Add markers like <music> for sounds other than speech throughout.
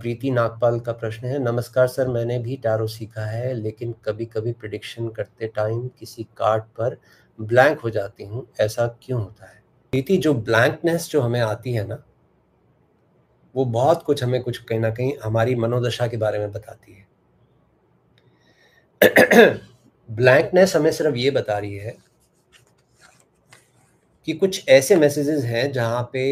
प्रीति नागपाल का प्रश्न है नमस्कार सर मैंने भी टैरो सीखा है लेकिन कभी कभी प्रिडिक्शन करते टाइम किसी कार्ड पर ब्लैंक हो जाती हूँ ऐसा क्यों होता है प्रीति जो ब्लैंकनेस जो हमें आती है ना वो बहुत कुछ हमें कुछ कहीं ना कहीं हमारी मनोदशा के बारे में बताती है ब्लैंकनेस <clears throat> हमें सिर्फ ये बता रही है कि कुछ ऐसे मैसेजेस हैं जहां पे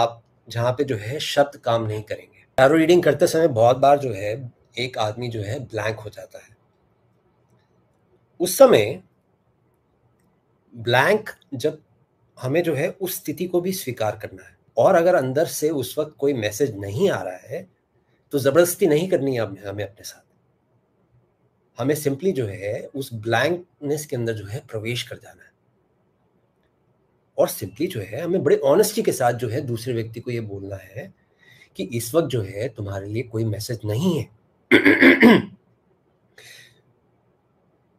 आप जहां पे जो है शब्द काम नहीं करेंगे टैरो रीडिंग करते समय बहुत बार जो है एक आदमी जो है ब्लैंक हो जाता है उस समय ब्लैंक जब हमें जो है उस स्थिति को भी स्वीकार करना है और अगर अंदर से उस वक्त कोई मैसेज नहीं आ रहा है तो जबरदस्ती नहीं करनी है हमें अपने साथ हमें सिंपली जो है उस ब्लैंकनेस के अंदर जो है प्रवेश कर जाना है और सिंपली जो है हमें बड़े ऑनेस्टी के साथ जो है दूसरे व्यक्ति को ये बोलना है कि इस वक्त जो है तुम्हारे लिए कोई मैसेज नहीं है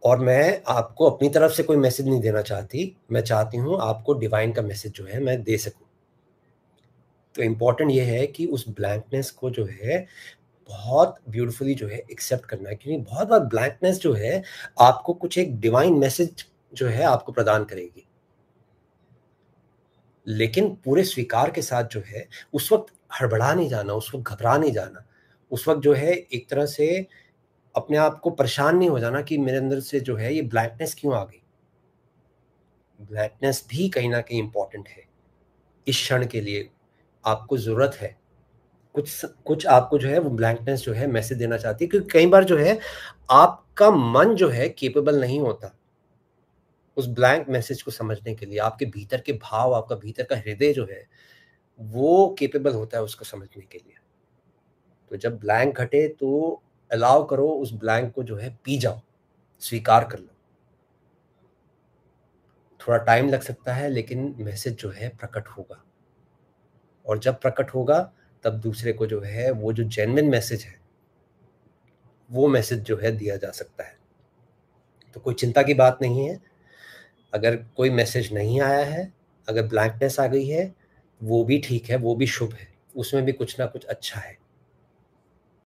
और मैं आपको अपनी तरफ से कोई मैसेज नहीं देना चाहती मैं चाहती हूं आपको डिवाइन का मैसेज जो है मैं दे सकूं तो इम्पोर्टेंट यह है कि उस ब्लैंकनेस को जो है बहुत ब्यूटीफुली जो है एक्सेप्ट करना है क्योंकि बहुत बार ब्लैंकनेस जो है आपको कुछ एक डिवाइन मैसेज जो है आपको प्रदान करेगी लेकिन पूरे स्वीकार के साथ जो है उस वक्त हड़बड़ा नहीं जाना उस वक्त घबरा नहीं जाना उस वक्त जो है एक तरह से अपने आप को परेशान नहीं हो जाना कि मेरे अंदर से जो है ये ब्लैकनेस क्यों आ गई ब्लैकनेस भी कहीं ना कहीं इंपॉर्टेंट है इस क्षण के लिए आपको ज़रूरत है कुछ कुछ आपको जो है वो ब्लैंकनेस जो है मैसेज देना चाहती है क्योंकि कई बार जो है आपका मन जो है केपेबल नहीं होता उस ब्लैंक मैसेज को समझने के लिए आपके भीतर के भाव आपका भीतर का हृदय जो है वो केपेबल होता है उसको समझने के लिए तो जब ब्लैंक घटे तो अलाउ करो उस ब्लैंक को जो है पी जाओ स्वीकार कर लो थोड़ा टाइम लग सकता है लेकिन मैसेज जो है प्रकट होगा और जब प्रकट होगा तब दूसरे को जो है वो जो जेनविन मैसेज है वो मैसेज जो है दिया जा सकता है तो कोई चिंता की बात नहीं है अगर कोई मैसेज नहीं आया है अगर ब्लैंकनेस आ गई है वो भी ठीक है वो भी शुभ है उसमें भी कुछ ना कुछ अच्छा है